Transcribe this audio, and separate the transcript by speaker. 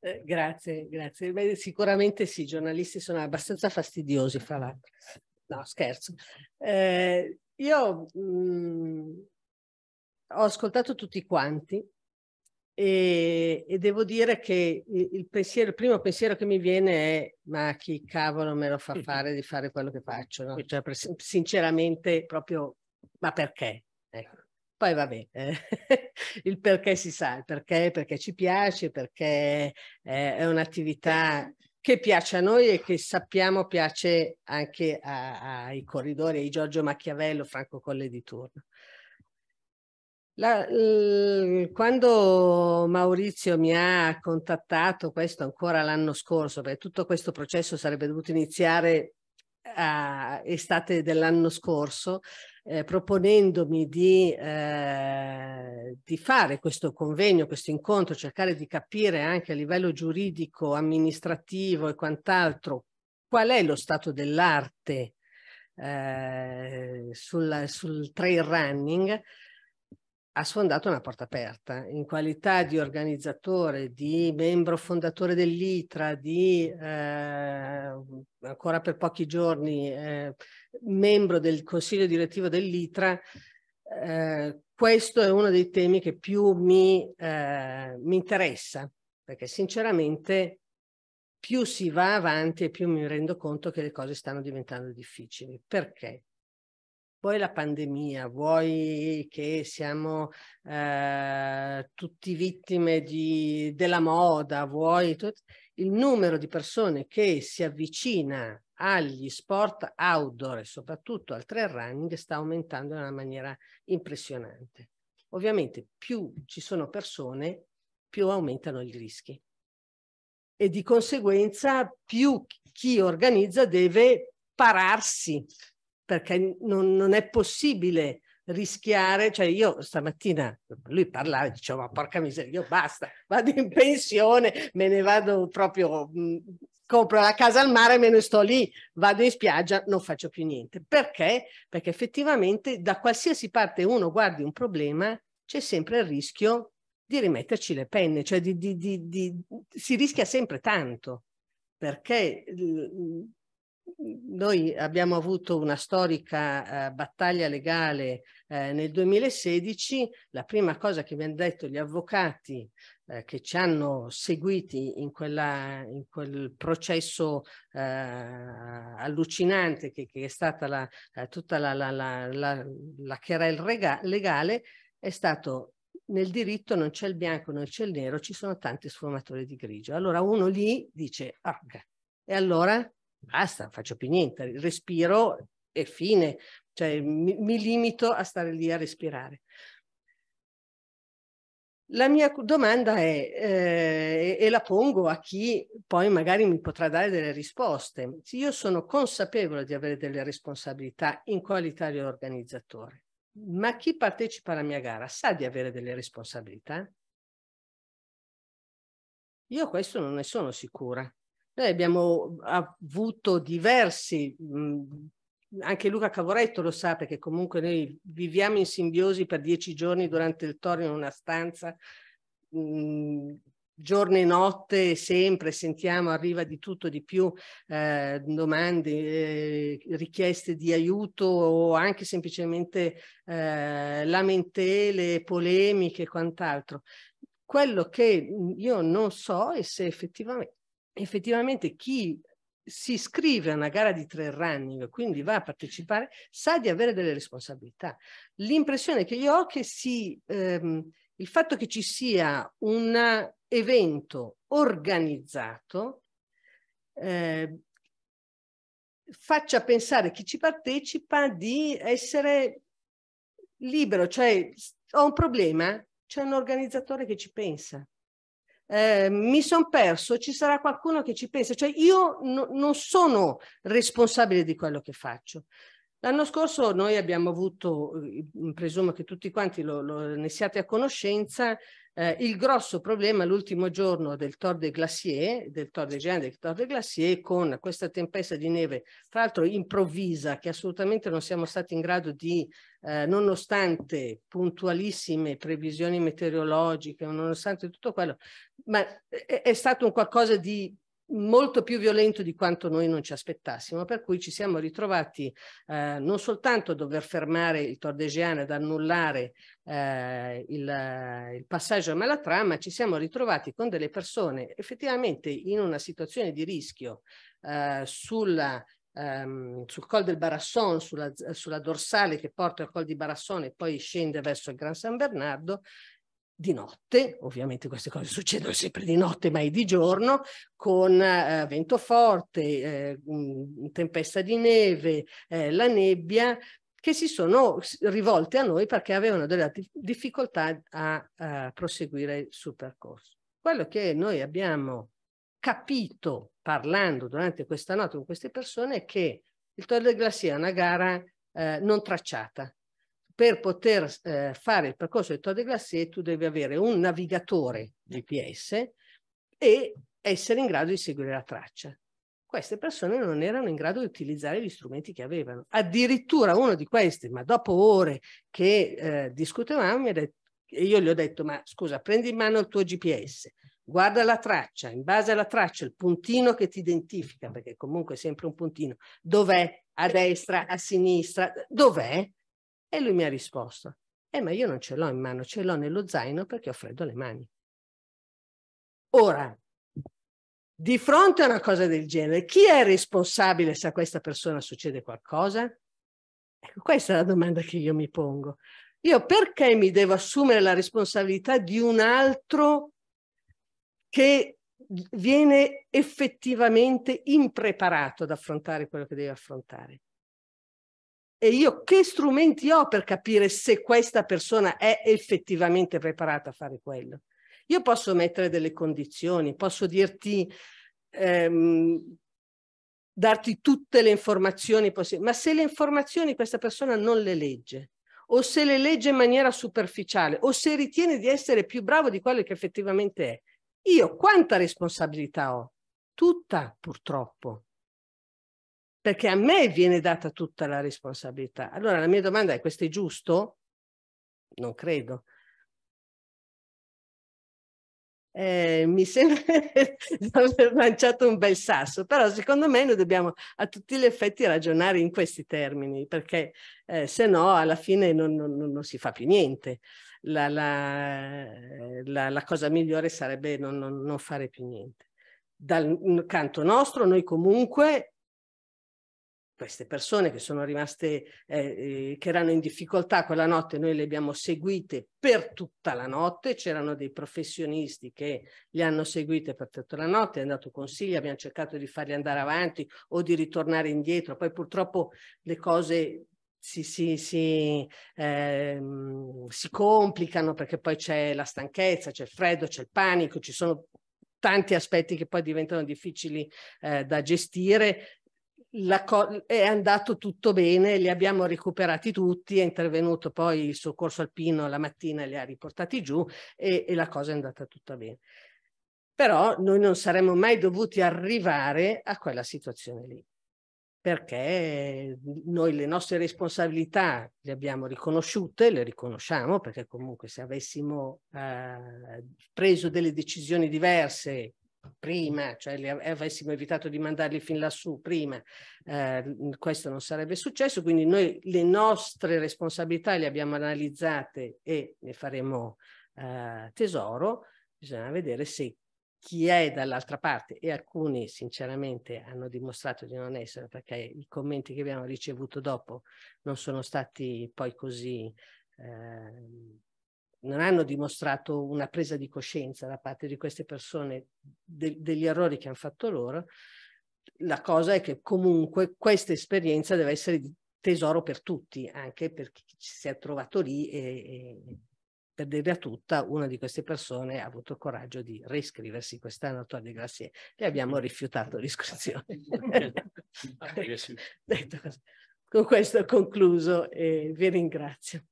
Speaker 1: Eh, grazie, grazie. Beh, sicuramente sì, i giornalisti sono abbastanza fastidiosi, fra l'altro. No, scherzo. Eh, io mh, mm, ho ascoltato tutti quanti e, e devo dire che il, pensiero, il, primo pensiero che mi viene è ma chi cavolo me lo fa fare di fare quello che faccio? No? Cioè, sinceramente, proprio ma perché? Ecco. Poi vabbè, eh, il perché si sa, il perché, perché ci piace, perché eh, è un'attività che piace a noi e che sappiamo piace anche ai corridori, ai Giorgio Machiavello, Franco Colle di turno. La, quando Maurizio mi ha contattato, questo ancora l'anno scorso, perché tutto questo processo sarebbe dovuto iniziare a estate dell'anno scorso, eh, proponendomi di, eh, di, fare questo convegno, questo incontro, cercare di capire anche a livello giuridico, amministrativo e quant'altro qual è lo stato dell'arte eh, sul, sul trail running ha sfondato una porta aperta in qualità di organizzatore, di membro fondatore dell'ITRA, di eh, ancora per pochi giorni eh, membro del consiglio direttivo dell'ITRA. Eh, questo è uno dei temi che più mi, eh, mi interessa perché sinceramente più si va avanti e più mi rendo conto che le cose stanno diventando difficili. Perché? Vuoi la pandemia, vuoi che siamo eh, tutti vittime di, della moda, vuoi tut... il numero di persone che si avvicina agli sport outdoor e soprattutto al trail running sta aumentando in una maniera impressionante. Ovviamente più ci sono persone, più aumentano i rischi e di conseguenza più chi organizza deve pararsi perché non, non è possibile rischiare, cioè io stamattina lui parlava, dicevo ma porca miseria, io basta, vado in pensione, me ne vado proprio, mh, compro la casa al mare, me ne sto lì, vado in spiaggia, non faccio più niente. Perché? Perché effettivamente da qualsiasi parte uno guardi un problema c'è sempre il rischio di rimetterci le penne, cioè di, di, di, si rischia sempre tanto perché noi abbiamo avuto una storica eh, battaglia legale eh, nel 2016. La prima cosa che mi hanno detto gli avvocati eh, che ci hanno seguiti in, quella, in quel processo eh, allucinante che, che, è stata la, eh, tutta la, la, la, la, la querela legale è stato nel diritto non c'è il bianco, non c'è il nero, ci sono tante sfumature di grigio. Allora uno lì dice, ah, e allora basta, non faccio più niente, respiro e fine, cioè mi, mi limito a stare lì a respirare. La mia domanda è, eh, e la pongo a chi poi magari mi potrà dare delle risposte, io sono consapevole di avere delle responsabilità in qualità di organizzatore, ma chi partecipa alla mia gara sa di avere delle responsabilità? Io questo non ne sono sicura. Noi abbiamo avuto diversi, mh, mhmm, anche Luca Cavoretto lo sa perché comunque noi viviamo in simbiosi per dieci giorni durante il torno in una stanza, mh, mhmm, giorno e notte sempre sentiamo arriva di tutto di più eh, domande eh, richieste di aiuto o anche semplicemente eh, lamentele polemiche e quant'altro quello che io non so è se effettivamente effettivamente chi si iscrive a una gara di tre running, quindi va a partecipare, sa di avere delle responsabilità. L'impressione che io ho è che si, ehm, il fatto che ci sia un evento organizzato eh, faccia pensare chi ci partecipa di essere libero, cioè ho un problema, c'è un organizzatore che ci pensa eh, mi sono perso, ci sarà qualcuno che ci pensa, cioè io no, non sono responsabile di quello che faccio. L'anno scorso noi abbiamo avuto, eh, presumo che tutti quanti lo, lo, ne siate a conoscenza, eh, il grosso problema l'ultimo giorno del Tor des Glaciers, del Tor des Géants, del Tor des Glaciers, con questa tempesta di neve, tra l'altro improvvisa, che assolutamente non siamo stati in grado di, eh, nonostante puntualissime previsioni meteorologiche, nonostante tutto quello, ma è, è stato un qualcosa di molto più violento di quanto noi non ci aspettassimo, per cui ci siamo ritrovati eh, non soltanto a dover fermare il Tordesiano ed annullare eh, il, il, passaggio a Malatrama, ci siamo ritrovati con delle persone effettivamente in una situazione di rischio eh, sulla ehm, sul col del Barasson, sulla, sulla, dorsale che porta al col di Barasson e poi scende verso il Gran San Bernardo, di notte, ovviamente queste cose succedono sempre di notte, ma è di giorno, con eh, vento forte, eh, mm, tempesta di neve, eh, la nebbia, che si sono rivolte a noi perché avevano delle difficoltà a, a proseguire sul percorso. Quello che noi abbiamo capito parlando durante questa notte con queste persone è che il Tour de Glacier è una gara eh, non tracciata, per poter eh, fare il percorso del Tour Glacier tu devi avere un navigatore GPS e essere in grado di seguire la traccia. Queste persone non erano in grado di utilizzare gli strumenti che avevano. Addirittura uno di questi, ma dopo ore che eh, discutevamo, mi ha detto, io gli ho detto, ma scusa, prendi in mano il tuo GPS, guarda la traccia, in base alla traccia, il puntino che ti identifica, perché comunque è sempre un puntino, dov'è? A destra, a sinistra, dov'è? E lui mi ha risposto, eh ma io non ce l'ho in mano, ce l'ho nello zaino perché ho freddo le mani. Ora, di fronte a una cosa del genere, chi è responsabile se a questa persona succede qualcosa? Ecco, questa è la domanda che io mi pongo. Io perché mi devo assumere la responsabilità di un altro che viene effettivamente impreparato ad affrontare quello che deve affrontare? e io che strumenti ho per capire se questa persona è effettivamente preparata a fare quello? Io posso mettere delle condizioni, posso dirti, ehm, darti tutte le informazioni possibili, ma se le informazioni questa persona non le legge, o se le legge in maniera superficiale, o se ritiene di essere più bravo di quello che effettivamente è, io quanta responsabilità ho? Tutta, purtroppo perché a me viene data tutta la responsabilità. Allora la mia domanda è, questo è giusto? Non credo. Eh, mi sembra di aver lanciato un bel sasso, però secondo me noi dobbiamo a tutti gli effetti ragionare in questi termini, perché eh, se no alla fine non, non, non si fa più niente. La, la, la, la cosa migliore sarebbe non, non, fare più niente. Dal canto nostro noi comunque queste persone che sono rimaste, eh, eh, che erano in difficoltà quella notte, noi le abbiamo seguite per tutta la notte, c'erano dei professionisti che le hanno seguite per tutta la notte, hanno dato consigli, abbiamo cercato di farli andare avanti o di ritornare indietro, poi purtroppo le cose si, si, si, ehm, si complicano perché poi c'è la stanchezza, c'è il freddo, c'è il panico, ci sono tanti aspetti che poi diventano difficili eh, da gestire co- è andato tutto bene, li abbiamo recuperati tutti, è intervenuto poi il soccorso alpino la mattina, li ha riportati giù e, e la cosa è andata tutta bene. Però noi non saremmo mai dovuti arrivare a quella situazione lì perché noi le nostre responsabilità le abbiamo riconosciute, le riconosciamo, perché comunque se avessimo eh, preso delle decisioni diverse prima, cioè li avessimo evitato di mandarli fin lassù prima, eh, questo non sarebbe successo, quindi noi le nostre responsabilità le abbiamo analizzate e ne faremo eh, tesoro, bisogna vedere se chi è dall'altra parte e alcuni sinceramente hanno dimostrato di non essere perché i commenti che abbiamo ricevuto dopo non sono stati poi così eh, non hanno dimostrato una presa di coscienza da parte di queste persone de degli errori che hanno fatto loro, la cosa è che comunque questa esperienza deve essere di tesoro per tutti, anche per chi si è trovato lì e, e per dirla tutta, una di queste persone ha avuto il coraggio di riscriversi quest'anno a Tor de Glacier e abbiamo rifiutato l'iscrizione. Con questo concluso e eh, vi ringrazio.